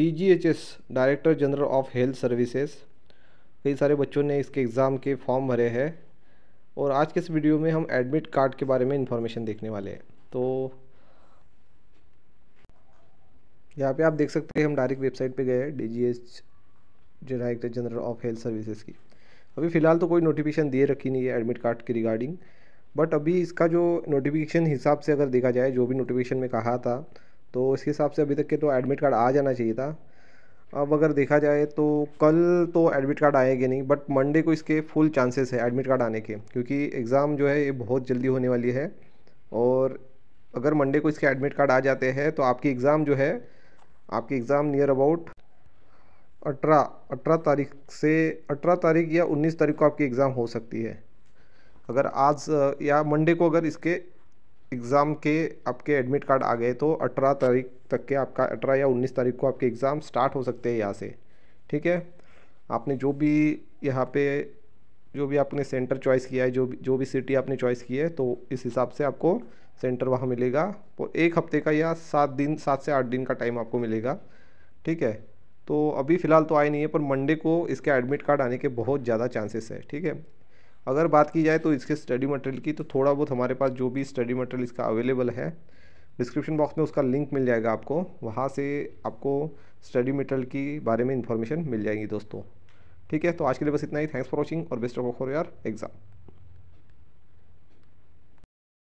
DGHS director general of health services कई सारे बच्चों ने इसके एग्ज़ाम के फॉर्म भरे हैं और आज के इस वीडियो में हम एडमिट कार्ड के बारे में इंफॉर्मेशन देखने वाले हैं तो यहाँ पे आप देख सकते हैं हम डायरेक्ट वेबसाइट पे गए D G H director general of health services की अभी फ़िलहाल तो कोई नोटिफिकेशन दिए रखी नहीं है एडमिट कार्ड की रिगार्डिंग बट अभी इसका जो नोटिफिकेशन हिसाब से अगर देखा जाए जो भी नोटिफिकेशन में कहा था तो इस हिसाब से अभी तक के तो एडमिट कार्ड आ जाना चाहिए था अब अगर देखा जाए तो कल तो एडमिट कार्ड आएंगे नहीं बट मंडे को इसके फुल चांसेस है एडमिट कार्ड आने के क्योंकि एग्ज़ाम जो है ये बहुत जल्दी होने वाली है और अगर मंडे को इसके एडमिट कार्ड आ जाते हैं तो आपकी एग्ज़ाम जो है आपकी एग्ज़ाम नियर अबाउट अठारह अठारह तारीख से अठारह तारीख या उन्नीस तारीख को आपकी एग्ज़ाम हो सकती है अगर आज या मंडे को अगर इसके एग्ज़ाम के आपके एडमिट कार्ड आ गए तो अठारह तारीख तक के आपका अठारह या उन्नीस तारीख को आपके एग्ज़ाम स्टार्ट हो सकते हैं यहाँ से ठीक है आपने जो भी यहाँ पे जो भी आपने सेंटर चॉइस किया है जो भी जो भी सिटी आपने चॉइस की है तो इस हिसाब से आपको सेंटर वहाँ मिलेगा और एक हफ्ते का या सात दिन सात से आठ दिन का टाइम आपको मिलेगा ठीक है तो अभी फ़िलहाल तो आए नहीं है पर मंडे को इसका एडमिट कार्ड आने के बहुत ज़्यादा चांसेस है ठीक है अगर बात की जाए तो इसके स्टडी मटेरियल की तो थोड़ा बहुत हमारे पास जो भी स्टडी मटेरियल इसका अवेलेबल है डिस्क्रिप्शन बॉक्स में उसका लिंक मिल जाएगा आपको वहाँ से आपको स्टडी मटेरियल की बारे में इन्फॉर्मेशन मिल जाएगी दोस्तों ठीक है तो आज के लिए बस इतना ही थैंक्स फॉर वॉचिंग और best of for your exam